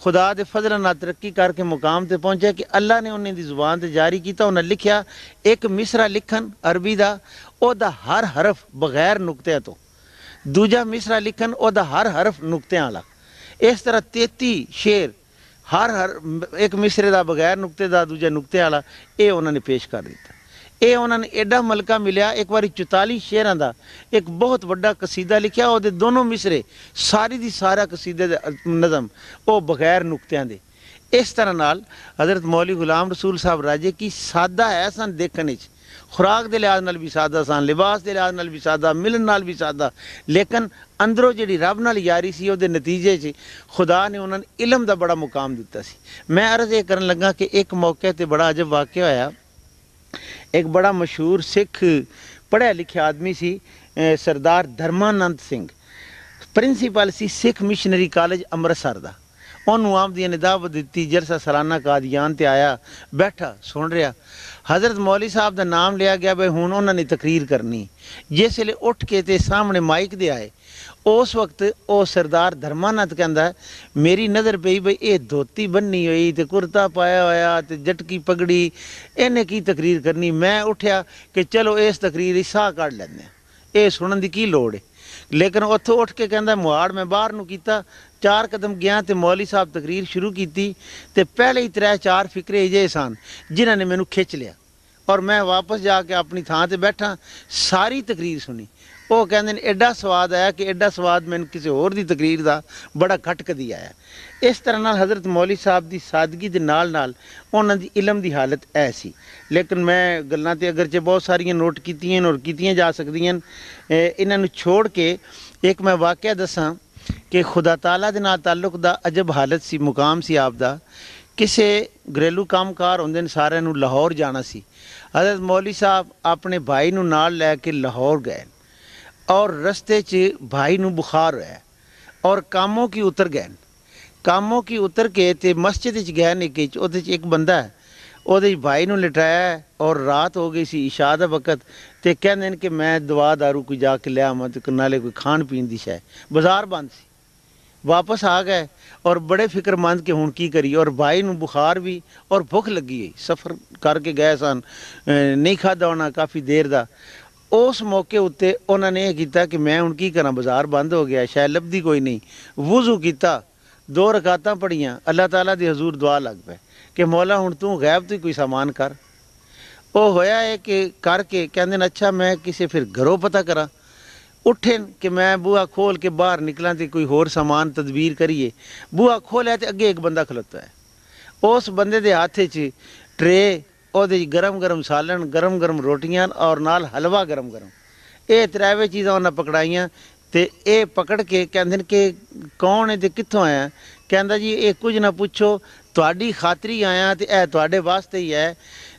خدا دے فضل نہ ترقی کر کے مقام تے پہنچے کہ اللہ نے انہیں زبان تے جاری کیتا انہیں لکھیا ایک مصرہ لکھن عربی دا او دا ہر حرف بغیر نکتے تو دوجا مصرہ لکھن او دا ہر حرف آلا اس طرح تیتی شیر ہر ہر ایک مصرے دا بغیر نقطے نکتے دوجا اے نے پیش کر ہے ਇਹ ਉਹਨਾਂ ਨੇ ਐਡਾ ਮਲਕਾ ਮਿਲਿਆ ਇੱਕ ਵਾਰੀ 44 ਸ਼ੇਰਾਂ ਦਾ ਇੱਕ ਬਹੁਤ ਵੱਡਾ ਕਸੀਦਾ ਲਿਖਿਆ ਉਹਦੇ ਦੋਨੋਂ ਮਿਸਰੇ ਸਾਰੀ ਦੀ ਸਾਰਾ ਕਸੀਦੇ ਦਾ ਨਜ਼ਮ ਉਹ ਬਗੈਰ ਨੁਕਤਿਆਂ ਦੇ ਇਸ ਤਰ੍ਹਾਂ ਨਾਲ حضرت ਮੌਲੀ ਗੁਲਾਮ ਰਸੂਲ ਸਾਹਿਬ ਰਾਜੇ ਕੀ ਸਾਦਾ ਹੈ ਸਨ ਦੇਖਣ ਵਿੱਚ ਖੁਰਾਕ ਦੇ ਲਿਹਾਜ਼ ਨਾਲ ਵੀ ਸਾਦਾ ਸਨ ਲਿਬਾਸ ਦੇ ਲਿਹਾਜ਼ ਨਾਲ ਵੀ ਸਾਦਾ ਮਿਲਣ ਨਾਲ ਵੀ ਸਾਦਾ ਲੇਕਿਨ ਅੰਦਰੋਂ ਜਿਹੜੀ ਰੱਬ ਨਾਲ ਯਾਰੀ ਸੀ ਉਹਦੇ ਨਤੀਜੇ 'ਚ ਖੁਦਾ ਨੇ ਉਹਨਾਂ ਨੂੰ ਇਲਮ ਦਾ ਬੜਾ ਮੁਕਾਮ ਦਿੱਤਾ ਸੀ ਮੈਂ ਅਰਜ਼ ਇਹ ਕਰਨ ਲੱਗਾ ਕਿ ਇੱਕ ਮੌਕੇ ਤੇ ਬੜਾ ਅਜਬ ਵਾਕਿਆ ਹੋਇਆ ਇੱਕ ਬੜਾ ਮਸ਼ਹੂਰ ਸਿੱਖ ਪੜ੍ਹਿਆ ਲਿਖਿਆ ਆਦਮੀ ਸੀ ਸਰਦਾਰ ਧਰਮਾਨੰਦ ਸਿੰਘ ਪ੍ਰਿੰਸੀਪਲ ਸੀ ਸਿੱਖ ਮਿਸ਼ਨਰੀ ਕਾਲਜ ਅੰਮ੍ਰਿਤਸਰ ਦਾ ਉਹਨੂੰ ਆਪ ਦੀ ਨਿਦਾਵ ਦਿੱਤੀ ਜਰਸਾ ਸਾਲਾਨਾ ਕਾਦੀਆਨ ਤੇ ਆਇਆ ਬੈਠਾ ਸੁਣ ਰਿਹਾ حضرت ਮੌਲੀ ਸਾਹਿਬ ਦਾ ਨਾਮ ਲਿਆ ਗਿਆ ਬਈ ਹੁਣ ਉਹਨਾਂ ਨੇ ਤਕਰੀਰ ਕਰਨੀ ਜਿਸ ਵੇਲੇ ਉੱਠ ਕੇ ਤੇ ਸਾਹਮਣੇ ਮਾਈਕ ਦੇ ਆਏ ਉਸ ਵਕਤ ਉਹ ਸਰਦਾਰ ਧਰਮਾਨੰਦ ਕਹਿੰਦਾ ਮੇਰੀ ਨਜ਼ਰ ਪਈ ਬਈ ਇਹ ਧੋਤੀ ਬੰਨੀ ਹੋਈ ਤੇ ਕੁਰਤਾ ਪਾਇਆ ਹੋਇਆ ਤੇ ਜਟਕੀ ਪਗੜੀ ਇਹਨੇ ਕੀ ਤਕਰੀਰ ਕਰਨੀ ਮੈਂ ਉਠਿਆ ਕਿ ਚਲੋ ਇਸ ਤਕਰੀਰ ਦੀ ਸਾਹ ਕੱਢ ਲੈਂਦੇ ਇਹ ਸੁਣਨ ਦੀ ਕੀ ਲੋੜ ਹੈ ਲੇਕਿਨ ਉੱਥੋਂ ਉੱਠ ਕੇ ਕਹਿੰਦਾ ਮੁਹਾੜ ਮੈਂ ਬਾਹਰ ਨੂੰ ਕੀਤਾ ਚਾਰ ਕਦਮ ਗਿਆ ਤੇ ਮੌਲੀ ਸਾਹਿਬ ਤਕਰੀਰ ਸ਼ੁਰੂ ਕੀਤੀ ਤੇ ਪਹਿਲੇ ਹੀ ਤਰੇ ਚਾਰ ਫਿਕਰੇ ਜੇ ਸਨ ਜਿਨ੍ਹਾਂ ਨੇ ਮੈਨੂੰ ਖਿੱਚ ਲਿਆ ਔਰ ਮੈਂ ਵਾਪਸ ਜਾ ਕੇ ਆਪਣੀ ਥਾਂ ਤੇ ਬੈਠਾ ਸਾਰੀ ਤਕਰੀਰ ਸੁਣੀ ਉਹ ਕਹਿੰਦੇ ਨੇ ਐਡਾ ਸਵਾਦ ਆਇਆ ਕਿ ਐਡਾ ਸਵਾਦ ਮੈਨੂੰ ਕਿਸੇ ਹੋਰ ਦੀ ਤਕਰੀਰ ਦਾ ਬੜਾ ਘਟ ਕਦੀ ਆਇਆ ਇਸ ਤਰ੍ਹਾਂ ਨਾਲ ਹਜ਼ਰਤ ਮੌਲੀ ਸਾਹਿਬ ਦੀ ਸਾਦਗੀ ਦੇ ਨਾਲ ਨਾਲ ਉਹਨਾਂ ਦੀ ਇਲਮ ਦੀ ਹਾਲਤ ਐ ਸੀ ਲੇਕਿਨ ਮੈਂ ਗੱਲਾਂ ਤੇ ਅਗਰ ਜੇ ਬਹੁਤ ਸਾਰੀਆਂ ਨੋਟ ਕੀਤੀਆਂ ਔਰ ਕੀਤੀਆਂ ਜਾ ਸਕਦੀਆਂ ਇਹਨਾਂ ਨੂੰ ਛੋੜ ਕੇ ਇੱਕ ਮੈਂ ਵਾਕਿਆ ਦੱਸਾਂ ਕਿ ਖੁਦਾ ਤਾਲਾ ਦੇ ਨਾਲ ਤਾਲੁਕ ਦਾ ਅਜਬ ਹਾਲਤ ਸੀ ਮੁਕਾਮ ਸੀ ਆਪ ਦਾ ਕਿਸੇ ਗਰੇਲੂ ਕੰਮਕਾਰ ਹੁੰਦੇ ਨੇ ਸਾਰਿਆਂ ਨੂੰ ਲਾਹੌਰ ਜਾਣਾ ਸੀ ਹਜ਼ਰਤ ਮੌਲੀ ਸਾਹਿਬ ਆਪਣੇ ਭਾਈ ਨੂੰ ਨਾਲ ਲੈ ਕੇ ਲਾਹੌਰ ਗਏ ਔਰ ਰਸਤੇ 'ਚ ਭਾਈ ਨੂੰ ਬੁਖਾਰ ਹੋਇਆ ਔਰ ਕਾਮੋ ਕੀ ਉਤਰ ਗਏ ਕਾਮੋ ਕੀ ਉਤਰ ਕੇ ਤੇ ਮਸਜਿਦ 'ਚ ਗਏ ਨੇ ਕਿ ਉਹਦੇ ਚ ਇੱਕ ਬੰਦਾ ਉਹਦੇ ਭਾਈ ਨੂੰ ਲਟਾਇਆ ਔਰ ਰਾਤ ਹੋ ਗਈ ਸੀ ਇਸ਼ਾ ਦਾ ਵਕਤ ਤੇ ਕਹਿੰਦੇ ਨੇ ਕਿ ਮੈਂ ਦਵਾ दारू ਕੋ ਜਾ ਕੇ ਲਿਆ ਮਤ ਨਾਲੇ ਕੋਈ ਖਾਣ ਪੀਣ ਦੀ ਸ਼ੈ ਬਾਜ਼ਾਰ ਬੰਦ ਸੀ ਵਾਪਸ ਆ ਗਏ ਔਰ ਬੜੇ ਫਿਕਰਮੰਦ ਕਿ ਹੁਣ ਕੀ ਕਰੀ ਔਰ ਭਾਈ ਨੂੰ ਬੁਖਾਰ ਵੀ ਔਰ ਭੁੱਖ ਲੱਗੀ ਸਫਰ ਕਰਕੇ ਗਏ ਸਨ ਨਹੀਂ ਖਾਦਾ ਹੋਣਾ ਕਾਫੀ ਦੇਰ ਦਾ ਉਸ ਮੌਕੇ ਉੱਤੇ ਉਹਨਾਂ ਨੇ ਇਹ ਕੀਤਾ ਕਿ ਮੈਂ ਹੁਣ ਕੀ ਕਰਾਂ ਬਾਜ਼ਾਰ ਬੰਦ ਹੋ ਗਿਆ ਸ਼ਾਇਦ ਲੱਭਦੀ ਕੋਈ ਨਹੀਂ ਵੁਜ਼ੂ ਕੀਤਾ ਦੋ ਰਕਾਤਾਂ ਪੜੀਆਂ ਅੱਲਾਹ ਤਾਲਾ ਦੇ ਹਜ਼ੂਰ ਦੁਆ ਲੱਗ ਪਏ ਕਿ ਮੌਲਾ ਹੁਣ ਤੂੰ ਗਾਇਬ ਤੋਂ ਕੋਈ ਸਾਮਾਨ ਕਰ ਉਹ ਹੋਇਆ ਹੈ ਕਿ ਕਰਕੇ ਕਹਿੰਦੇ ਨੇ ਅੱਛਾ ਮੈਂ ਕਿਸੇ ਫਿਰ ਘਰੋਂ ਪਤਾ ਕਰਾਂ ਉੱਠੇ ਕਿ ਮੈਂ ਬੂਹਾ ਖੋਲ ਕੇ ਬਾਹਰ ਨਿਕਲਾਂ ਤੇ ਕੋਈ ਹੋਰ ਸਾਮਾਨ ਤਦਬੀਰ ਕਰੀਏ ਬੂਹਾ ਖੋਲਿਆ ਤੇ ਅੱਗੇ ਇੱਕ ਬੰਦਾ ਖਲੋਤਾ ਹੈ ਉਸ ਬੰਦੇ ਦੇ ਹੱਥੇ 'ਚ ਟਰੇ ਉਹਦੇ ਵਿੱਚ ਗਰਮ-ਗਰਮ ਸਾਲਣ ਗਰਮ-ਗਰਮ ਰੋਟੀਆਂ ਔਰ ਨਾਲ ਹਲਵਾ ਗਰਮ-ਗਰਮ ਇਹ ਤਰਾਵੇ ਚੀਜ਼ਾਂ ਉਹਨਾਂ ਪਕੜਾਈਆਂ ਤੇ ਇਹ ਪਕੜ ਕੇ ਕਹਿੰਦੇ ਨੇ ਕਿ ਕੌਣ ਹੈ ਤੇ ਕਿੱਥੋਂ ਆਇਆ ਕਹਿੰਦਾ ਜੀ ਇਹ ਕੁਝ ਨਾ ਪੁੱਛੋ ਤੁਹਾਡੀ ਖਾਤਰੀ ਆਇਆ ਤੇ ਇਹ ਤੁਹਾਡੇ ਵਾਸਤੇ ਹੀ ਹੈ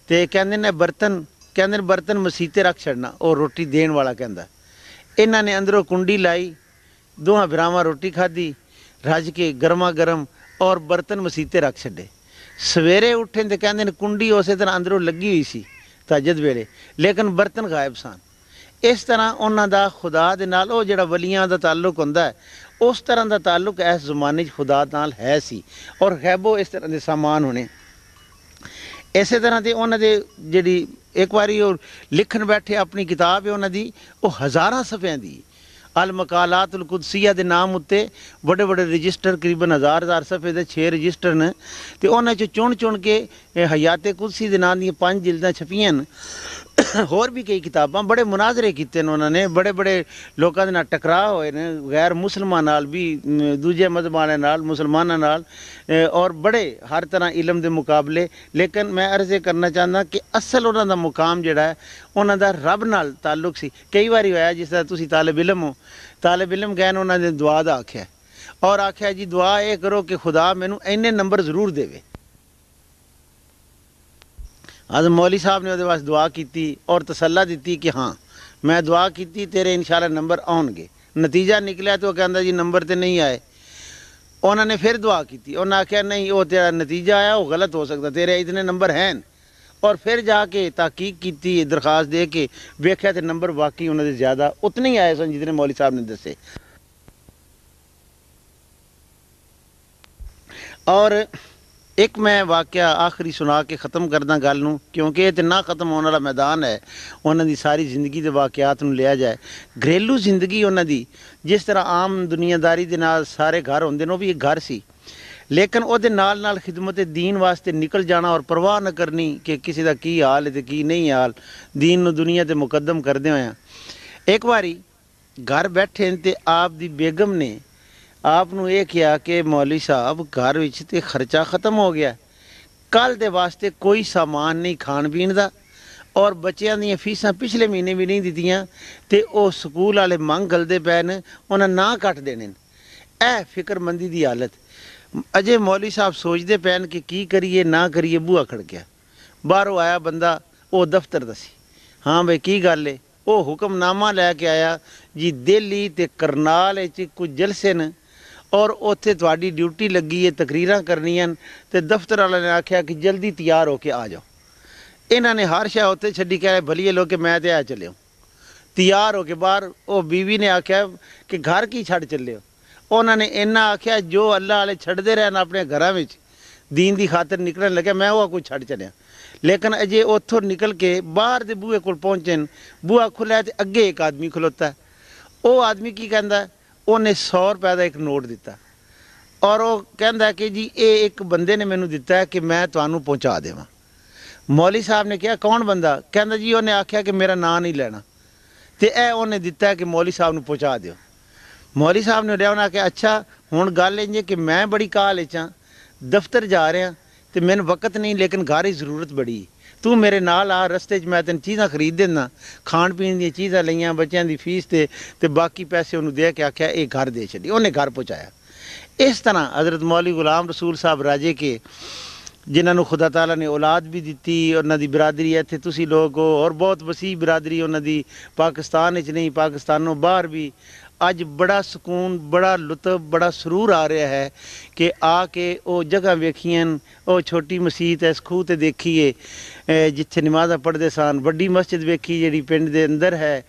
ਤੇ ਕਹਿੰਦੇ ਨੇ ਬਰਤਨ ਕਹਿੰਦੇ ਨੇ ਬਰਤਨ ਮਸੀਤੇ ਰੱਖ ਛੱਡਣਾ ਉਹ ਰੋਟੀ ਦੇਣ ਵਾਲਾ ਕਹਿੰਦਾ ਇਹਨਾਂ ਨੇ ਅੰਦਰੋਂ ਕੁੰਡੀ ਲਾਈ ਦੋਹਾਂ ਭਰਾਵਾਂ ਰੋਟੀ ਖਾਧੀ ਰੱਜ ਕੇ ਗਰਮਾ ਗਰਮ ਔਰ ਬਰਤਨ ਮਸੀਤੇ ਰੱਖ ਛੱਡੇ ਸਵੇਰੇ ਉੱਠੇ ਤੇ ਕਹਿੰਦੇ ਨੇ ਕੁੰਡੀ ਉਸੇ ਤਰ੍ਹਾਂ ਅੰਦਰੋਂ ਲੱਗੀ ਹੋਈ ਸੀ ਤਜਦ ਵੇਲੇ ਲੇਕਿਨ ਬਰਤਨ ਗਾਇਬ ਸਨ ਇਸ ਤਰ੍ਹਾਂ ਉਹਨਾਂ ਦਾ ਖੁਦਾ ਦੇ ਨਾਲ ਉਹ ਜਿਹੜਾ ਵਲੀਆਂ ਦਾ ਤਾਲੁਕ ਹੁੰਦਾ ਹੈ ਉਸ ਤਰ੍ਹਾਂ ਦਾ ਤਾਲੁਕ ਇਸ ਜ਼ਮਾਨੇ 'ਚ ਖੁਦਾ ਨਾਲ ਹੈ ਸੀ ਔਰ ਖੈਬੋ ਇਸ ਤਰ੍ਹਾਂ ਦੇ ਸਮਾਨ ਹੋਣੇ ਇਸੇ ਤਰ੍ਹਾਂ ਤੇ ਉਹਨਾਂ ਦੇ ਜਿਹੜੀ ਇੱਕ ਵਾਰੀ ਉਹ ਲਿਖਣ ਬੈਠੇ ਆਪਣੀ ਕਿਤਾਬ ਹੈ ਉਹਨਾਂ ਦੀ ਉਹ ਹਜ਼ਾਰਾਂ ਸਫਿਆਂ ਦੀ ਅਲ ਮਕਾਲਾਤ ਅਲ ਕੁਦਸੀਆ ਦੇ ਨਾਮ ਉੱਤੇ ਵੱਡੇ ਵੱਡੇ ਰਜਿਸਟਰ ਕਰੀਬਨ ਹਜ਼ਾਰ ਹਜ਼ਾਰ ਸਫੇ ਦੇ 6 ਰਜਿਸਟਰ ਨੇ ਤੇ ਉਹਨਾਂ ਚ ਚੁਣ ਚੁਣ ਕੇ ਹਯਾਤ ਕੁਦਸੀ ਦੇ ਨਾਮ ਦੀਆਂ ਪੰਜ ਜਿਲਦਾਂ ਛਪੀਆਂ ਨੇ ਹੋਰ ਵੀ ਕਈ ਕਿਤਾਬਾਂ ਬੜੇ ਮੁਨਾਜ਼ਰੇ ਕੀਤੇ ਨੇ ਉਹਨਾਂ ਨੇ ਬੜੇ ਬੜੇ ਲੋਕਾਂ ਦੇ ਨਾਲ ਟਕਰਾਅ ਹੋਏ ਨੇ ਗੈਰ ਮੁਸਲਮਾਨ ਨਾਲ ਵੀ ਦੂਜੇ ਮਜ਼ਬਾਨਾਂ ਨਾਲ ਮੁਸਲਮਾਨਾਂ ਨਾਲ ਔਰ ਬੜੇ ਹਰ ਤਰ੍ਹਾਂ ਇਲਮ ਦੇ ਮੁਕਾਬਲੇ ਲੇਕਿਨ ਮੈਂ ਅਰਜ਼ੇ ਕਰਨਾ ਚਾਹੁੰਦਾ ਕਿ ਅਸਲ ਉਹਨਾਂ ਦਾ ਮੁਕਾਮ ਜਿਹੜਾ ਹੈ ਉਹਨਾਂ ਦਾ ਰੱਬ ਨਾਲ ਤਾਲੁਕ ਸੀ ਕਈ ਵਾਰੀ ਹੋਇਆ ਜਿਸ ਤਰ੍ਹਾਂ ਤੁਸੀਂ ਤਾਲਬ ਇਲਮ ਹੋ ਤਾਲਬ ਇਲਮ ਗਏ ਉਹਨਾਂ ਨੇ ਦੁਆ ਦਾ ਆਖਿਆ ਔਰ ਆਖਿਆ ਜੀ ਦੁਆ ਇਹ ਕਰੋ ਕਿ ਖੁਦਾ ਮੈਨੂੰ ਇੰਨੇ ਨੰਬਰ ਜ਼ਰੂਰ ਦੇਵੇ ਅਜ ਮੌਲੀ ਸਾਹਿਬ ਨੇ ਉਹਦੇ ਵਾਸਤੇ ਦੁਆ ਕੀਤੀ ਔਰ ਤਸੱਲਾ ਦਿੱਤੀ ਕਿ ਹਾਂ ਮੈਂ ਦੁਆ ਕੀਤੀ ਤੇਰੇ ਇਨਸ਼ਾਅੱਲਾ ਨੰਬਰ ਆਉਣਗੇ ਨਤੀਜਾ ਨਿਕਲਿਆ ਤੇ ਉਹ ਕਹਿੰਦਾ ਜੀ ਨੰਬਰ ਤੇ ਨਹੀਂ ਆਏ ਉਹਨਾਂ ਨੇ ਫਿਰ ਦੁਆ ਕੀਤੀ ਉਹਨਾਂ ਆਖਿਆ ਨਹੀਂ ਉਹ ਤੇਰਾ ਨਤੀਜਾ ਆਇਆ ਉਹ ਗਲਤ ਹੋ ਸਕਦਾ ਤੇਰੇ ਇਤਨੇ ਨੰਬਰ ਹਨ ਔਰ ਫਿਰ ਜਾ ਕੇ ਤਾਕੀਕ ਕੀਤੀ ਦਰਖਾਸਤ ਦੇ ਕੇ ਵੇਖਿਆ ਤੇ ਨੰਬਰ ਵਾਕਈ ਉਹਨਾਂ ਦੇ ਜ਼ਿਆਦਾ ਉਤਨੇ ਹੀ ਆਏ ਸਨ ਜਿਤਨੇ ਮੌਲੀ ਸਾਹਿਬ ਨੇ ਦੱਸੇ ਔਰ ਇੱਕ ਮੈਂ ਵਾਕਿਆ ਆਖਰੀ ਸੁਣਾ ਕੇ ਖਤਮ ਕਰਦਾ ਗੱਲ ਨੂੰ ਕਿਉਂਕਿ ਇਹ ਤੇ ਨਾ ਖਤਮ ਹੋਣ ਵਾਲਾ ਮੈਦਾਨ ਹੈ ਉਹਨਾਂ ਦੀ ਸਾਰੀ ਜ਼ਿੰਦਗੀ ਦੇ ਵਾਕਿਆਤ ਨੂੰ ਲਿਆ ਜਾਏ ਘਰੇਲੂ ਜ਼ਿੰਦਗੀ ਉਹਨਾਂ ਦੀ ਜਿਸ ਤਰ੍ਹਾਂ ਆਮ ਦੁਨੀਆਦਾਰੀ ਦੇ ਨਾਲ ਸਾਰੇ ਘਰ ਹੁੰਦੇ ਨੇ ਉਹ ਵੀ ਇੱਕ ਘਰ ਸੀ ਲੇਕਿਨ ਉਹਦੇ ਨਾਲ ਨਾਲ ਖਿਦਮਤ دین ਵਾਸਤੇ ਨਿਕਲ ਜਾਣਾ ਔਰ ਪਰਵਾਹ ਨਾ ਕਰਨੀ ਕਿ ਕਿਸੇ ਦਾ ਕੀ ਹਾਲ ਹੈ ਤੇ ਕੀ ਨਹੀਂ ਹਾਲ دین ਨੂੰ ਦੁਨੀਆ ਤੇ ਮੁਕੱਦਮ ਕਰਦੇ ਹੋਇਆ ਇੱਕ ਵਾਰੀ ਘਰ ਬੈਠੇ ਤੇ ਆਪ ਦੀ ਬੇਗਮ ਨੇ ਆਪ ਨੂੰ ਇਹ ਕਿਹਾ ਕਿ ਮੌਲੀ ਸਾਹਿਬ ਘਰ ਵਿੱਚ ਤੇ ਖਰਚਾ ਖਤਮ ਹੋ ਗਿਆ ਕੱਲ ਦੇ ਵਾਸਤੇ ਕੋਈ ਸਾਮਾਨ ਨਹੀਂ ਖਾਣ ਪੀਣ ਦਾ ਔਰ ਬੱਚਿਆਂ ਦੀਆਂ ਫੀਸਾਂ ਪਿਛਲੇ ਮਹੀਨੇ ਵੀ ਨਹੀਂ ਦਿੱਤੀਆਂ ਤੇ ਉਹ ਸਕੂਲ ਵਾਲੇ ਮੰਗ ਗਲਦੇ ਪਏ ਨੇ ਉਹਨਾਂ ਨਾ ਕੱਟ ਦੇਣੇ ਇਹ ਫਿਕਰਮੰਦੀ ਦੀ ਹਾਲਤ ਅਜੇ ਮੌਲੀ ਸਾਹਿਬ ਸੋਚਦੇ ਪੈਣ ਕਿ ਕੀ ਕਰੀਏ ਨਾ ਕਰੀਏ ਬੂਆ ਖੜ ਗਿਆ ਬਾਹਰੋਂ ਆਇਆ ਬੰਦਾ ਉਹ ਦਫ਼ਤਰ ਦਸੀ ਹਾਂ ਬਈ ਕੀ ਗੱਲ ਏ ਉਹ ਹੁਕਮਨਾਮਾ ਲੈ ਕੇ ਆਇਆ ਜੀ ਦਿੱਲੀ ਤੇ ਕਰਨਾਲ ਵਿੱਚ ਕੁਝ ਜਲਸੇ ਨੇ ਔਰ ਉੱਥੇ ਤੁਹਾਡੀ ਡਿਊਟੀ ਲੱਗੀ ਹੈ ਤਕਰੀਰਾਂ ਕਰਨੀਆਂ ਤੇ ਦਫ਼ਤਰ ਵਾਲਿਆਂ ਨੇ ਆਖਿਆ ਕਿ ਜਲਦੀ ਤਿਆਰ ਹੋ ਕੇ ਆ ਜਾਓ ਇਹਨਾਂ ਨੇ ਹਰ ਸ਼ਾਹ ਉੱਤੇ ਛੱਡੀ ਕੇ ਭਲੀਏ ਲੋਕ ਮੈਂ ਤੇ ਆ ਚੱਲਿਓ ਤਿਆਰ ਹੋ ਕੇ ਬਾਹਰ ਉਹ ਬੀਵੀ ਨੇ ਆਖਿਆ ਕਿ ਘਰ ਕੀ ਛੱਡ ਚੱਲਿਓ ਉਹਨਾਂ ਨੇ ਇੰਨਾ ਆਖਿਆ ਜੋ ਅੱਲਾਹ ਵਾਲੇ ਛੱਡਦੇ ਰਹਿਣ ਆਪਣੇ ਘਰਾਂ ਵਿੱਚ ਦੀਨ ਦੀ ਖਾਤਰ ਨਿਕਲਣ ਲੱਗਾ ਮੈਂ ਉਹ ਕੁਝ ਛੱਡ ਚੜਿਆ ਲੇਕਿਨ ਅਜੇ ਉੱਥੋਂ ਨਿਕਲ ਕੇ ਬਾਹਰ ਦੇ ਬੂਹੇ ਕੋਲ ਪਹੁੰਚੇ ਬੂਹਾ ਖੁੱਲਿਆ ਤੇ ਅੱਗੇ ਇੱਕ ਆਦਮੀ ਖਲੋਤਾ ਉਹ ਆਦਮੀ ਕੀ ਕਹਿੰਦਾ ਉਹਨੇ 100 ਰੁਪਏ ਦਾ ਇੱਕ ਨੋਟ ਦਿੱਤਾ ਔਰ ਉਹ ਕਹਿੰਦਾ ਕਿ ਜੀ ਇਹ ਇੱਕ ਬੰਦੇ ਨੇ ਮੈਨੂੰ ਦਿੱਤਾ ਕਿ ਮੈਂ ਤੁਹਾਨੂੰ ਪਹੁੰਚਾ ਦੇਵਾਂ ਮੌਲੀ ਸਾਹਿਬ ਨੇ ਕਿਹਾ ਕੌਣ ਬੰਦਾ ਕਹਿੰਦਾ ਜੀ ਉਹਨੇ ਆਖਿਆ ਕਿ ਮੇਰਾ ਨਾਂ ਨਹੀਂ ਲੈਣਾ ਤੇ ਇਹ ਉਹਨੇ ਦਿੱਤਾ ਕਿ ਮੌਲੀ ਸਾਹਿਬ ਨੂੰ ਪਹੁੰਚਾ ਦਿਓ ਮੌਲੀ ਸਾਹਿਬ ਨੇ ਉਹਨਾਂ ਕਿ ਅੱਛਾ ਹੁਣ ਗੱਲ ਇੰਜ ਕਿ ਮੈਂ ਬੜੀ ਕਾਲ ਵਿੱਚ ਆ ਦਫ਼ਤਰ ਜਾ ਰਿਹਾ ਤੇ ਮੈਨੂੰ ਵਕਤ ਨਹੀਂ ਲੇਕਿਨ ਘਰ ਜ਼ਰੂਰਤ ਬੜੀ ਤੂੰ ਮੇਰੇ ਨਾਲ ਆ ਰਸਤੇ 'ਚ ਮੈਂ ਤੈਨੂੰ ਚੀਜ਼ਾਂ ਖਰੀਦ ਦਿੰਦਾ ਖਾਣ ਪੀਣ ਦੀਆਂ ਚੀਜ਼ਾਂ ਲਈਆਂ ਬੱਚਿਆਂ ਦੀ ਫੀਸ ਤੇ ਤੇ ਬਾਕੀ ਪੈਸੇ ਉਹਨੂੰ ਦੇ ਕੇ ਆਖਿਆ ਇਹ ਘਰ ਦੇ ਛੱਡੀ ਉਹਨੇ ਘਰ ਪਹੁੰਚਾਇਆ ਇਸ ਤਰ੍ਹਾਂ حضرت ਮੌਲੀ ਗੁਲਾਮ ਰਸੂਲ ਸਾਹਿਬ ਰਾਜੇ ਕੇ ਜਿਨ੍ਹਾਂ ਨੂੰ ਖੁਦਾ ਤਾਲਾ ਨੇ ਔਲਾਦ ਵੀ ਦਿੱਤੀ ਉਹਨਾਂ ਦੀ ਬਰਾਦਰੀ ਇੱਥੇ ਤੁਸੀਂ ਲੋਕ ਹੋ ਔਰ ਬਹੁਤ ਵਸੀਬ ਬਰਾਦਰੀ ਉਹਨਾਂ ਦੀ ਪਾਕਿਸਤਾਨ ਵਿੱਚ ਨਹੀਂ ਪਾਕਿਸਤਾਨੋਂ ਬਾਹਰ ਵੀ اج بڑا سکون بڑا لطف بڑا سرور آ رہا ہے کہ آ کے وہ جگہ دیکھیے وہ چھوٹی مسیحت ہے اس خوہ سے دیکھیے جتیں نمازیں پڑھتے سن وی مسجد دیکھی جی پنڈ کے اندر ہے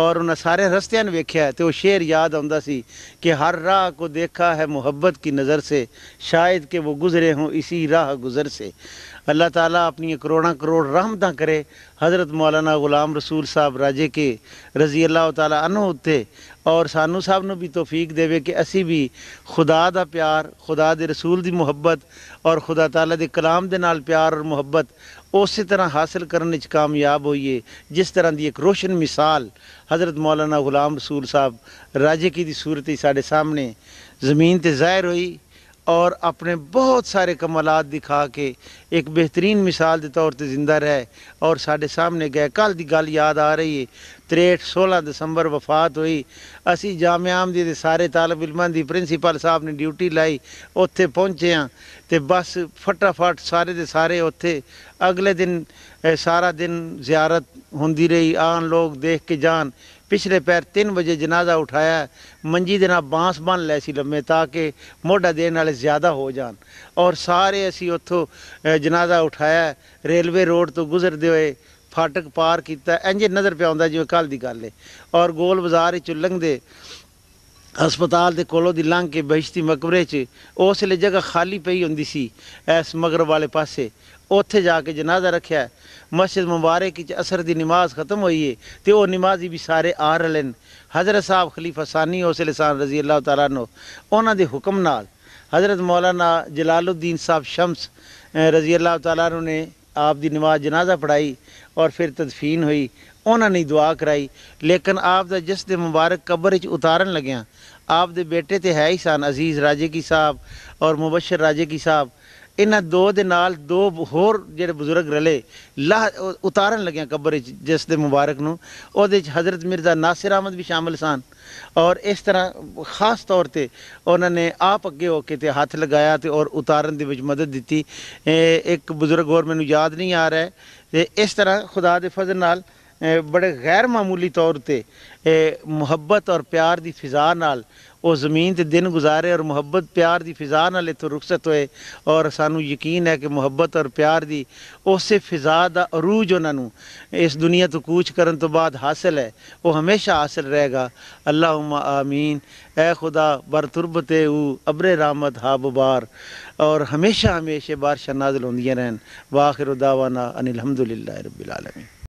اور انہیں سارے رستیا نے دیکھا ہے تو وہ شیر یاد آتا سی کہ ہر راہ کو دیکھا ہے محبت کی نظر سے شاید کہ وہ گزرے ہوں اسی راہ گزر سے ਅੱਲਾਹ ਤਾਲਾ अपनी ਕਰੋੜਾਂ ਕਰੋੜ ਰਹਿਮਤਾਂ ਕਰੇ हज़रत ਮੌਲਾਨਾ ਗੁਲਾਮ ਰਸੂਲ ਸਾਹਿਬ ਰਾਜੇ ਕੇ ਰਜ਼ੀ ਅੱਲਾਹ ਤਾਲਾ ਅਨਹੁ ਉਤੇ ਔਰ ਸਾਨੂੰ ਸਭ ਨੂੰ ਵੀ ਤੋਫੀਕ ਦੇਵੇ ਕਿ ਅਸੀਂ ਵੀ ਖੁਦਾ ਦਾ ਪਿਆਰ ਖੁਦਾ ਦੇ ਰਸੂਲ ਦੀ ਮੁਹੱਬਤ ਔਰ ਖੁਦਾ ਤਾਲਾ ਦੇ ਕਲਾਮ ਦੇ ਨਾਲ ਪਿਆਰ ਔਰ ਮੁਹੱਬਤ ਉਸੇ ਤਰ੍ਹਾਂ ਹਾਸਲ ਕਰਨ ਵਿੱਚ ਕਾਮਯਾਬ ਹੋਈਏ ਜਿਸ ਤਰ੍ਹਾਂ ਦੀ ਇੱਕ ਰੋਸ਼ਨ ਮਿਸਾਲ ਹਜ਼ਰਤ ਮੌਲਾਨਾ ਗੁਲਾਮ ਰਸੂਲ ਸਾਹਿਬ ਰਾਜੇ ਕੀ ਦੀ ਸੂਰਤ ਹੀ ਸਾਡੇ ਸਾਹਮਣੇ ਜ਼ਮੀਨ ਤੇ ਜ਼ਾਹਿਰ ਹੋਈ और अपने बहुत सारे कमालत दिखा के ਇੱਕ ਬਿਹਤਰੀਨ ਮਿਸਾਲ ਦੇ ਤੌਰ ਤੇ ਜ਼ਿੰਦਾ ਰਹੇ ਔਰ ਸਾਡੇ ਸਾਹਮਣੇ ਗਏ ਕੱਲ ਦੀ ਗੱਲ ਯਾਦ ਆ ਰਹੀ ਹੈ 63 16 ਦਸੰਬਰ ਵਫਾਤ ਹੋਈ ਅਸੀਂ ਜਾਮਿਆਮ ਦੇ ਸਾਰੇ ਤਾਲਬ ਇਲਮਾਂ ਦੀ ਪ੍ਰਿੰਸੀਪਲ ਸਾਹਿਬ ਨੇ ਡਿਊਟੀ ਲਾਈ ਉੱਥੇ ਪਹੁੰਚੇ ਆ ਤੇ ਬਸ ਫਟਾਫਟ ਸਾਰੇ ਦੇ ਸਾਰੇ ਉੱਥੇ ਅਗਲੇ ਦਿਨ ਸਾਰਾ ਦਿਨ ਜ਼ਿਆਰਤ ਹੁੰਦੀ ਰਹੀ ਆਨ ਲੋਕ ਦੇਖ ਕੇ ਜਾਣ ਪਿਛਲੇ ਪੈਰ 3 ਵਜੇ ਜਨਾਜ਼ਾ ਉਠਾਇਆ ਮੰਜੀ ਦੇ ਨਾਲ ਬਾਂਸ ਬੰਨ ਲੈ ਸੀ ਲੰਮੇ ਤਾਂ ਕਿ ਮੋਢਾ ਦੇਣ ਵਾਲੇ ਜ਼ਿਆਦਾ ਹੋ ਜਾਣ ਔਰ ਸਾਰੇ ਅਸੀਂ ਉੱਥੋਂ ਜਨਾਜ਼ਾ ਉਠਾਇਆ ਰੇਲਵੇ ਰੋਡ ਤੋਂ ਗੁਜ਼ਰਦੇ ਹੋਏ ਫਾਟਕ ਪਾਰ ਕੀਤਾ ਇੰਜ ਨਜ਼ਰ ਪਿਆਉਂਦਾ ਜਿਵੇਂ ਕੱਲ ਦੀ ਗੱਲ ਏ ਔਰ ਗੋਲ ਬਾਜ਼ਾਰ ਵਿੱਚ ਲੰਘਦੇ ہسپتال دے کولو دی لانگ کے بہشتی مقبرے سے لے جگہ خالی سی ایس مغرب والے او تھے جا کے جنازہ ہے مسجد مبارک اثر دی نماز ختم ہوئی ہے تے او نمازی بھی سارے آ رہے ہیں حضرت صاحب خلیفہ ثانی اس لیے سان رضی اللہ تعالیٰ نو دے حکم نال حضرت مولانا جلال الدین صاحب شمس رضی اللہ تعالیٰ نے آپ دی نماز جنازہ پڑھائی اور پھر تدفین ہوئی ਉਹਨਾਂ ਨੇ ਦੁਆ ਕਰਾਈ ਲੇਕਿਨ ਆਪ ਦਾ ਜਿਸ ਦੇ ਮੁਬਾਰਕ ਕਬਰ ਵਿੱਚ ਉਤਾਰਨ ਲੱਗਿਆ ਆਪ ਦੇ ਬੇਟੇ ਤੇ ਹੈ ਹੀ ਸਨ ਅਜ਼ੀਜ਼ ਰਾਜੇ ਕੀ ਸਾਹਿਬ ਔਰ ਮੁਬਸ਼ਰ ਰਾਜੇ ਕੀ ਸਾਹਿਬ ਇਹਨਾਂ ਦੋ ਦੇ ਨਾਲ ਦੋ ਹੋਰ ਜਿਹੜੇ ਬਜ਼ੁਰਗ ਰਲੇ ਲਾ ਉਤਾਰਨ ਲੱਗਿਆ ਕਬਰ ਵਿੱਚ ਜਿਸ ਦੇ ਮੁਬਾਰਕ ਨੂੰ ਉਹਦੇ ਵਿੱਚ ਹਜ਼ਰਤ ਮਿਰਜ਼ਾ ਨਾਸਿਰ ਅਹਿਮਦ ਵੀ ਸ਼ਾਮਲ ਸਨ ਔਰ ਇਸ ਤਰ੍ਹਾਂ ਖਾਸ ਤੌਰ ਤੇ ਉਹਨਾਂ ਨੇ ਆਪ ਅੱਗੇ ਹੋ ਕੇ ਤੇ ਹੱਥ ਲਗਾਇਆ ਤੇ ਔਰ ਉਤਾਰਨ ਦੇ ਵਿੱਚ ਮਦਦ ਦਿੱਤੀ ਇੱਕ ਬਜ਼ੁਰਗ ਹੋਰ ਮੈਨੂੰ ਯਾਦ ਨਹੀਂ ਆ ਰਿਹਾ ਤੇ ਇਸ ਤਰ੍ਹਾਂ ਖੁਦਾ ਦੇ ਫਜ਼ਲ ਨਾਲ بڑے غیر معمولی طور تے محبت اور پیار دی فضا نال وہ زمین تے دن گزارے اور محبت پیار دی فضا نال تو رخصت ہوئے اور سانو یقین ہے کہ محبت اور پیار دی کی سے فضا دا عروج ہونا نو اس دنیا تو کوچھ کرن تو بعد حاصل ہے وہ ہمیشہ حاصل رہے گا اللہم آمین اے خدا بر تربت او عبر رحمت حاب بار اور ہمیشہ ہمیشہ بادشاہ نازل ہون رہن اداوانا دعوانا ان الحمدللہ رب العالمین